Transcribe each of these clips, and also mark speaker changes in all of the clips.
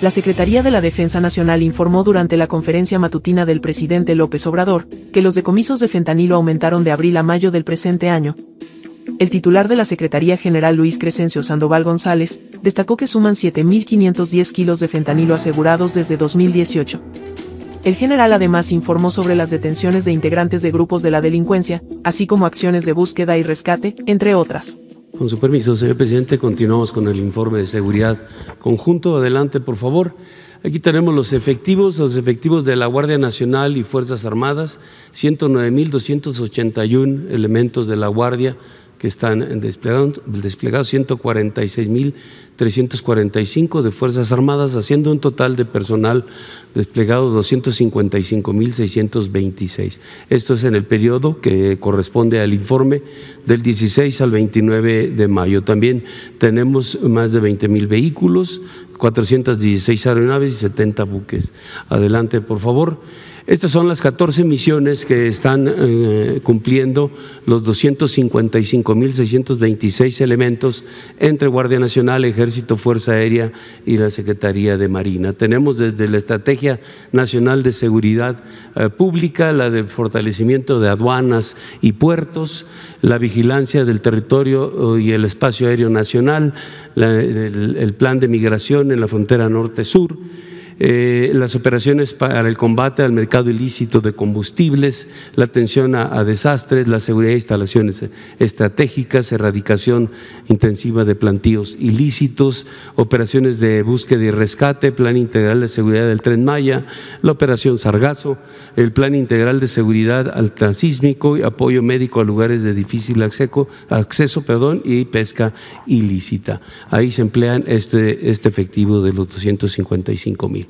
Speaker 1: la Secretaría de la Defensa Nacional informó durante la conferencia matutina del presidente López Obrador que los decomisos de fentanilo aumentaron de abril a mayo del presente año. El titular de la Secretaría General Luis Crescencio Sandoval González destacó que suman 7.510 kilos de fentanilo asegurados desde 2018. El general además informó sobre las detenciones de integrantes de grupos de la delincuencia, así como acciones de búsqueda y rescate, entre otras. Con su permiso, señor presidente, continuamos con el informe de seguridad conjunto. Adelante, por favor. Aquí tenemos los efectivos, los efectivos de la Guardia Nacional y Fuerzas Armadas, 109.281 elementos de la Guardia que están desplegados, desplegados 146.000 345 de Fuerzas Armadas, haciendo un total de personal desplegado 255.626. Esto es en el periodo que corresponde al informe del 16 al 29 de mayo. También tenemos más de 20.000 vehículos, 416 aeronaves y 70 buques. Adelante, por favor. Estas son las 14 misiones que están eh, cumpliendo los 255.626 elementos entre Guardia Nacional, Ejército, Fuerza Aérea y la Secretaría de Marina. Tenemos desde la Estrategia Nacional de Seguridad eh, Pública, la de fortalecimiento de aduanas y puertos, la vigilancia del territorio eh, y el espacio aéreo nacional, el, plan de migración en la frontera norte-sur eh, las operaciones para el combate al mercado ilícito de combustibles, la atención a, desastres, la seguridad de instalaciones estratégicas, erradicación intensiva de plantíos ilícitos, operaciones de búsqueda y rescate, plan integral de seguridad del tren Maya, la operación Sargazo, el plan integral de seguridad Transísmico y apoyo médico a lugares de difícil acceso, acceso perdón, y pesca ilícita. Ahí se emplean este, este efectivo de los 255 mil.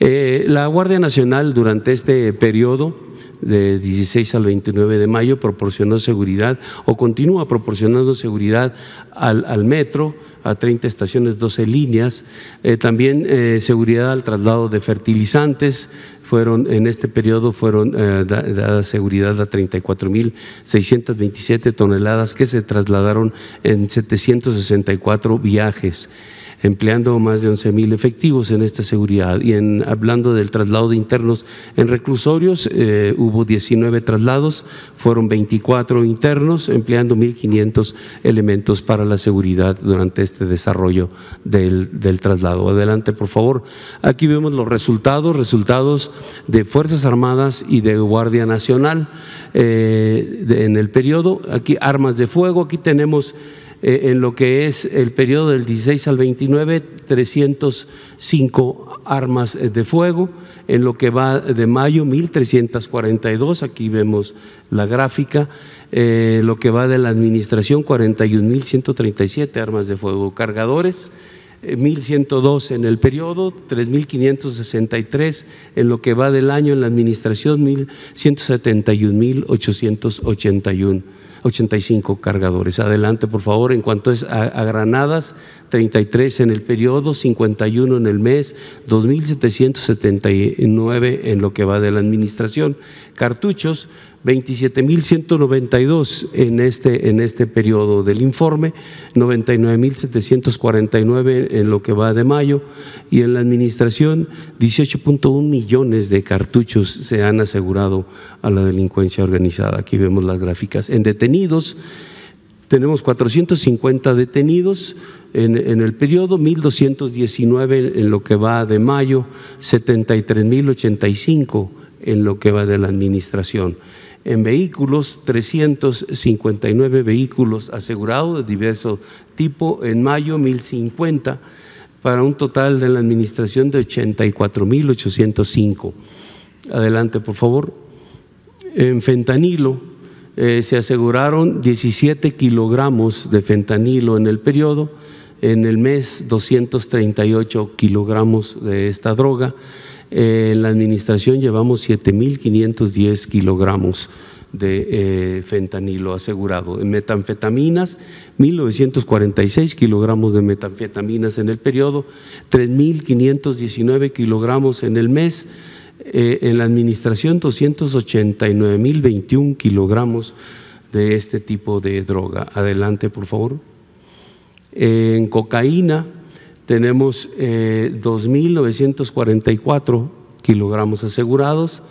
Speaker 1: Eh, la Guardia Nacional durante este periodo de 16 al 29 de mayo proporcionó seguridad o continúa proporcionando seguridad al, metro, a 30 estaciones, 12 líneas, eh, también eh, seguridad al traslado de fertilizantes, fueron en este periodo fueron dadas seguridad a 34.627 toneladas que se trasladaron en 764 viajes empleando más de 11.000 efectivos en esta seguridad. Y en, hablando del traslado de internos en reclusorios, eh, hubo 19 traslados, fueron 24 internos, empleando 1.500 elementos para la seguridad durante este desarrollo del, traslado. Adelante, por favor. Aquí vemos los resultados, resultados de Fuerzas Armadas y de Guardia Nacional eh, en el periodo. Aquí armas de fuego, aquí tenemos eh, en lo que es el periodo del 16 al 29, 305 armas de fuego, en lo que va de mayo, 1.342, aquí vemos la gráfica, eh, lo que va de la administración, 41.137 armas de fuego, cargadores. 1.102 eh, en el periodo, 3.563 en lo que va del año en la administración, 1.171.881 85 cargadores. Adelante, por favor, en cuanto es a, a Granadas, 33 en el periodo, 51 en el mes, 2.779 en lo que va de la administración. Cartuchos, 27.192 en este, en este periodo del informe, 99.749 en lo que va de mayo y en la administración 18.1 millones de cartuchos se han asegurado a la delincuencia organizada. Aquí vemos las gráficas. En detenidos tenemos 450 detenidos en, en el periodo, 1.219 en lo que va de mayo, 73.085 en lo que va de la administración en vehículos, 359 vehículos asegurados de diverso tipo, en mayo 1050, para un total de la administración de 84.805. Adelante, por favor. En fentanilo eh, se aseguraron 17 kilogramos de fentanilo en el periodo, en el mes 238 kilogramos de esta droga. Eh, en la administración llevamos 7.510 kilogramos de eh, fentanilo asegurado. En metanfetaminas, 1.946 kilogramos de metanfetaminas en el periodo, 3.519 kilogramos en el mes, eh, en la administración 289.021 kilogramos de este tipo de droga. Adelante, por favor. En cocaína, tenemos 2.944 eh, kilogramos asegurados,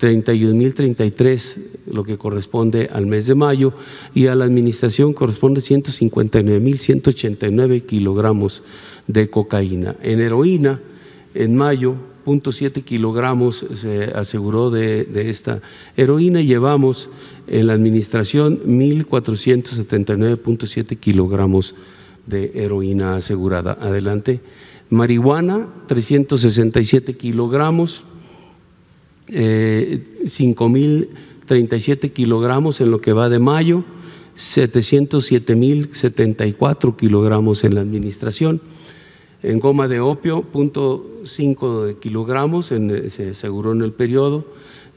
Speaker 1: 31.033 lo que corresponde al mes de mayo y a la administración corresponde 159.189 kilogramos de cocaína. En heroína, en mayo, 0.7 kilogramos se aseguró de, de, esta heroína y llevamos en la administración 1.479.7 kilogramos de heroína asegurada. Adelante. Marihuana, 367 kilogramos, 5.037 eh, kilogramos en lo que va de mayo, 707.074 kilogramos en la administración. En goma de opio, 0.5 kilogramos eh, se aseguró en el periodo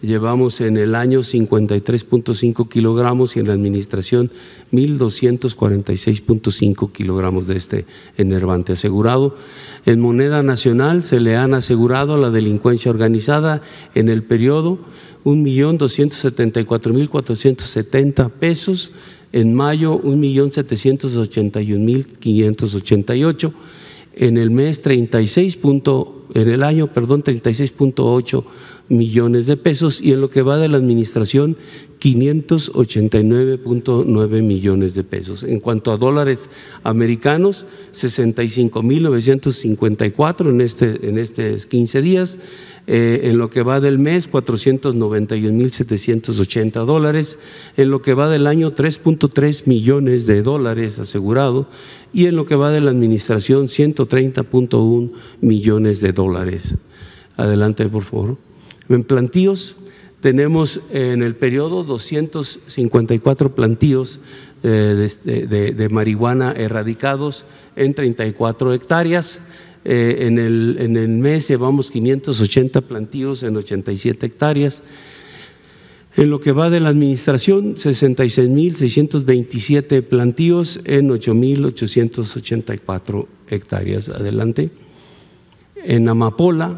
Speaker 1: llevamos en el año 53.5 kilogramos y en la administración 1.246.5 kilogramos de este enervante asegurado. En moneda nacional se le han asegurado a la delincuencia organizada en el periodo 1.274.470 pesos, en mayo 1.781.588 en el mes 36. en el año, perdón, 36.8 millones de pesos y en lo que va de la administración 589.9 millones de pesos. En cuanto a dólares americanos, 65.954 en este en estos 15 días. Eh, en lo que va del mes 491.780 dólares, en lo que va del año 3.3 millones de dólares asegurado y en lo que va de la administración 130.1 millones de dólares. Adelante, por favor. En plantíos tenemos en el periodo 254 plantíos eh, de, marihuana erradicados en 34 hectáreas. Eh, en, el, en el mes llevamos 580 plantíos en 87 hectáreas. En lo que va de la administración, 66.627 plantíos en 8.884 hectáreas. Adelante. En Amapola,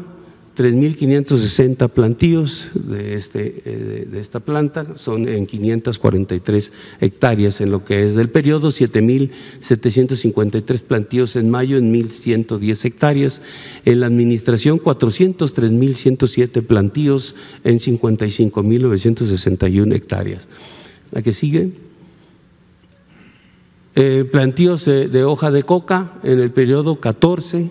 Speaker 1: 3.560 plantíos de, este, eh, de, esta planta, son en 543 hectáreas en lo que es del periodo, 7.753 plantíos en mayo en 1.110 hectáreas, en la administración 403.107 plantíos en 55.961 hectáreas. La que sigue. Eh, plantíos eh, de hoja de coca en el periodo 14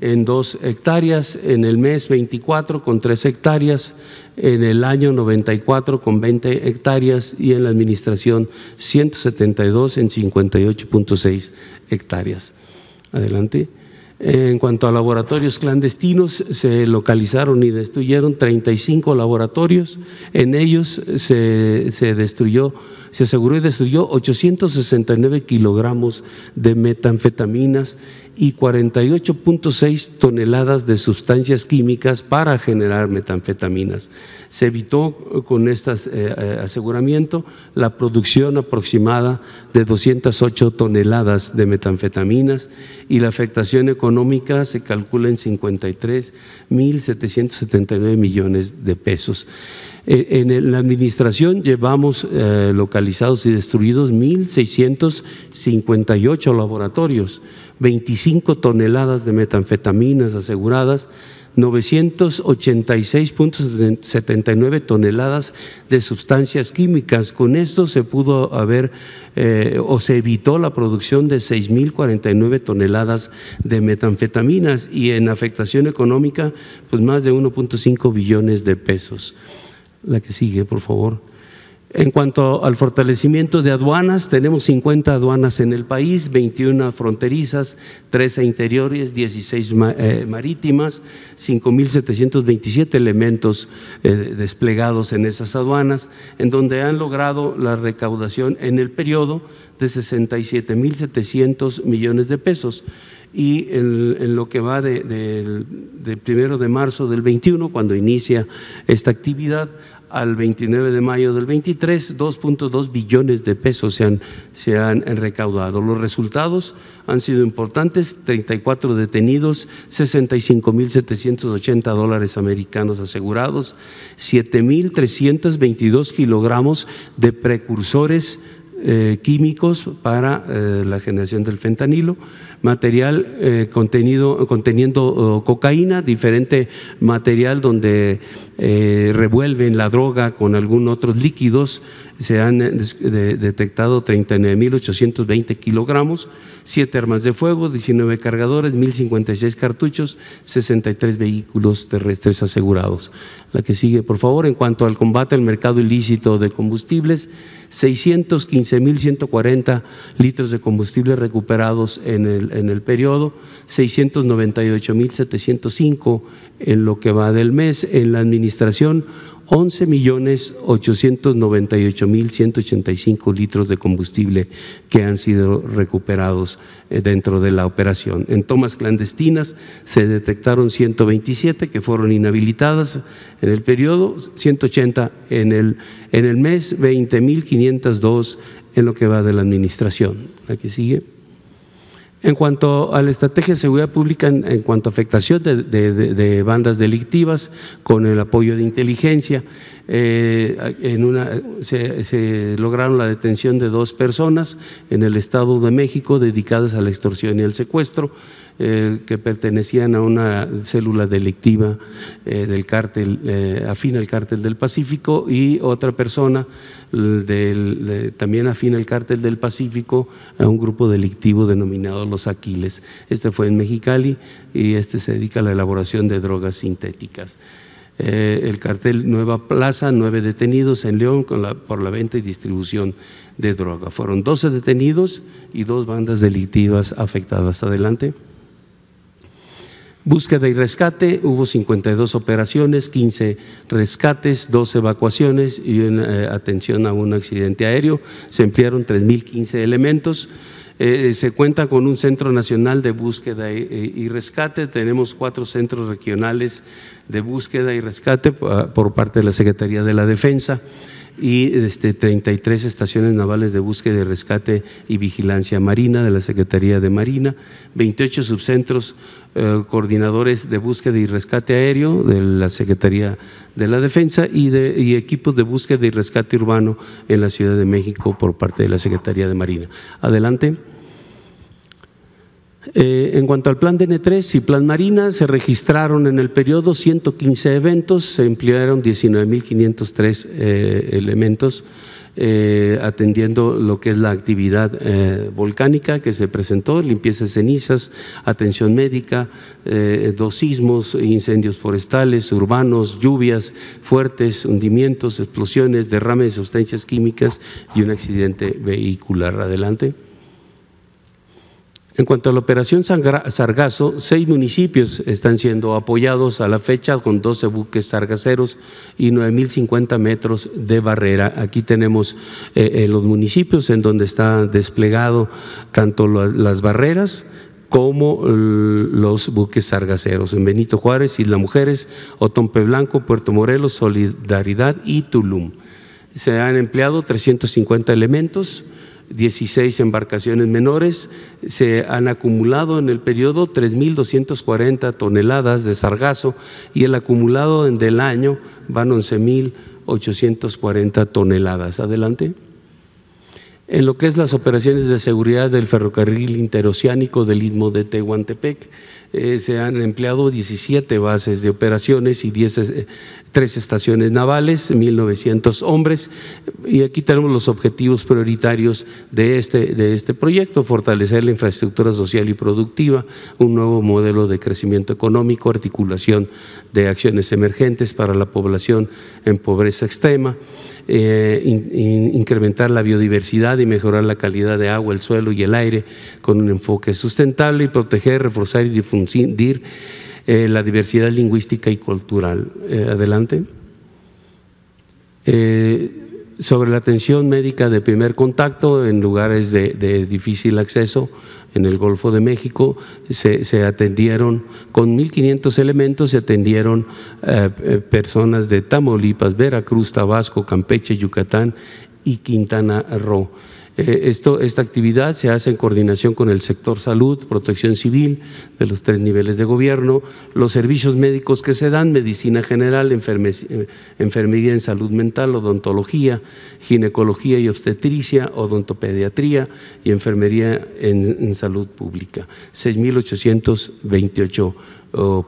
Speaker 1: en dos hectáreas, en el mes 24 con tres hectáreas, en el año 94 con 20 hectáreas y en la administración 172 en 58.6 hectáreas. Adelante. En cuanto a laboratorios clandestinos, se localizaron y destruyeron 35 laboratorios. En ellos se, se destruyó, se aseguró y destruyó 869 kilogramos de metanfetaminas y 48.6 toneladas de sustancias químicas para generar metanfetaminas. Se evitó eh, con este eh, eh, aseguramiento la producción aproximada de 208 toneladas de metanfetaminas y la afectación económica se calcula en 53.779 millones de pesos. En la administración llevamos localizados y destruidos 1.658 laboratorios. 25 toneladas de metanfetaminas aseguradas, 986.79 toneladas de sustancias químicas. Con esto se pudo haber eh, o se evitó la producción de 6.049 toneladas de metanfetaminas y en afectación económica, pues más de 1.5 billones de pesos. La que sigue, por favor. En cuanto al fortalecimiento de aduanas, tenemos 50 aduanas en el país, 21 fronterizas, 13 interiores, 16 eh, marítimas, 5.727 elementos eh, desplegados en esas aduanas, en donde han logrado la recaudación en el periodo de 67.700 millones de pesos y en, lo que va del primero de marzo del 21, cuando inicia esta actividad, al 29 de mayo del 23, 2.2 billones de pesos se han, recaudado. Los resultados han sido importantes, 34 detenidos, 65.780 dólares americanos asegurados, 7.322 kilogramos de precursores eh, químicos para eh, la generación del fentanilo, material eh, contenido, conteniendo cocaína, diferente material donde revuelven la droga con algunos otros líquidos se han eh, detectado 39.820 kilogramos, 7 armas de fuego, 19 cargadores, 1.056 cartuchos, 63 vehículos terrestres asegurados. La que sigue, por favor, en cuanto al combate al mercado ilícito de combustibles, 615.140 litros de combustible recuperados en el, en el periodo, 698.705 en lo que va del mes. En la administración, millones 11.898.185 litros de combustible que han sido recuperados eh, dentro de la operación. En tomas clandestinas se detectaron 127 que fueron inhabilitadas en el periodo, 180 en el, en el mes, 20.502 en lo que va de la administración. La que sigue. En cuanto a la estrategia de seguridad pública, en, cuanto a afectación de, bandas delictivas, con el apoyo de inteligencia, eh, se, se, lograron la detención de dos personas en el Estado de México dedicadas a la extorsión y al secuestro. Eh, que pertenecían a una célula delictiva eh, del cártel, eh, afín al cártel del Pacífico, y otra persona también afín al cártel del Pacífico a un grupo delictivo denominado Los Aquiles. Este fue en Mexicali y este se dedica a la elaboración de drogas sintéticas. el cartel Nueva Plaza, nueve detenidos en León por la venta y distribución de droga. Fueron 12 detenidos y dos bandas delictivas afectadas. Adelante. Búsqueda y rescate, hubo 52 operaciones, 15 rescates, 12 evacuaciones y eh, atención a un accidente aéreo. Se emplearon 3.015 elementos. Eh, se cuenta con un Centro Nacional de Búsqueda eh, y, Rescate, tenemos cuatro centros regionales de búsqueda y rescate ah, por parte de la Secretaría de la Defensa y 33 este, estaciones navales de búsqueda y rescate y vigilancia marina de la Secretaría de Marina, 28 subcentros eh, coordinadores de búsqueda y rescate aéreo de la Secretaría de la Defensa y, y equipos de búsqueda y rescate urbano en la Ciudad de México por parte de la Secretaría de Marina. Adelante. Eh, en cuanto al plan DN3 y plan Marina, se registraron en el periodo 115 eventos, se emplearon 19.503 eh, elementos eh, atendiendo lo que es la actividad volcánica que se presentó, limpieza de cenizas, atención médica, dos sismos, incendios forestales, urbanos, lluvias fuertes, hundimientos, explosiones, derrames de sustancias químicas y un accidente vehicular. Adelante. En cuanto a la operación Sargazo, seis municipios están siendo apoyados a la fecha con 12 buques sargaceros y 9.050 metros de barrera. Aquí tenemos eh, eh, los municipios en donde está desplegado tanto las barreras como los buques sargaceros en Benito Juárez, Isla Mujeres, Otompe Blanco, Puerto Morelos, Solidaridad y Tulum. Se han empleado 350 elementos 16 embarcaciones menores, se han acumulado en el periodo 3.240 toneladas de sargazo y el acumulado del año van 11.840 toneladas. Adelante. En lo que es las operaciones de seguridad del ferrocarril interoceánico del Istmo de Tehuantepec, eh, se han empleado 17 bases de operaciones y 13 eh, tres estaciones navales, 1.900 hombres. Y aquí tenemos los objetivos prioritarios de este, de este proyecto, fortalecer la infraestructura social y productiva, un nuevo modelo de crecimiento económico, articulación de acciones emergentes para la población en pobreza extrema eh, incrementar la biodiversidad y mejorar la calidad de agua, el suelo y el aire con un enfoque sustentable y proteger, reforzar y difundir eh, la diversidad lingüística y cultural. Eh, adelante sobre la atención médica de primer contacto en lugares de, difícil acceso en el Golfo de México, se, atendieron, con 1.500 elementos se atendieron eh, eh, personas de Tamaulipas, Veracruz, Tabasco, Campeche, Yucatán y Quintana Roo. Eh, esto, esta actividad se hace en coordinación con el sector salud, protección civil de los tres niveles de gobierno, los servicios médicos que se dan, medicina general, enfermería en salud mental, odontología, ginecología y obstetricia, odontopediatría y enfermería en, en salud pública. 6.828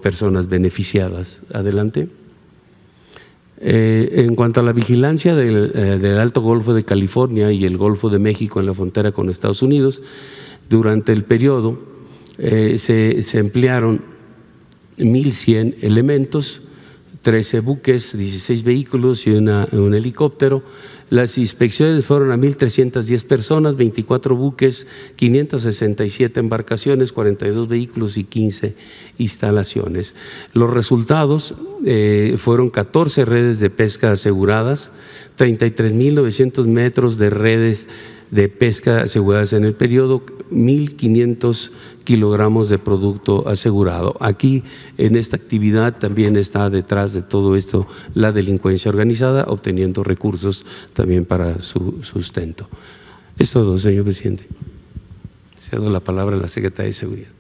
Speaker 1: personas beneficiadas. Adelante. Eh, en cuanto a la vigilancia eh, del, Alto Golfo de California y el Golfo de México en la frontera con Estados Unidos, durante el periodo eh, se, se, emplearon 1.100 elementos, 13 buques, 16 vehículos y un helicóptero las inspecciones fueron a 1.310 personas, 24 buques, 567 embarcaciones, 42 vehículos y 15 instalaciones. Los resultados eh, fueron 14 redes de pesca aseguradas, 33.900 metros de redes de pesca aseguradas en el periodo, 1.500 kilogramos de producto asegurado. Aquí, en esta actividad, también está detrás de todo esto la delincuencia organizada, obteniendo recursos también para su sustento. Es todo, señor presidente. Cedo la palabra a la secretaria de Seguridad.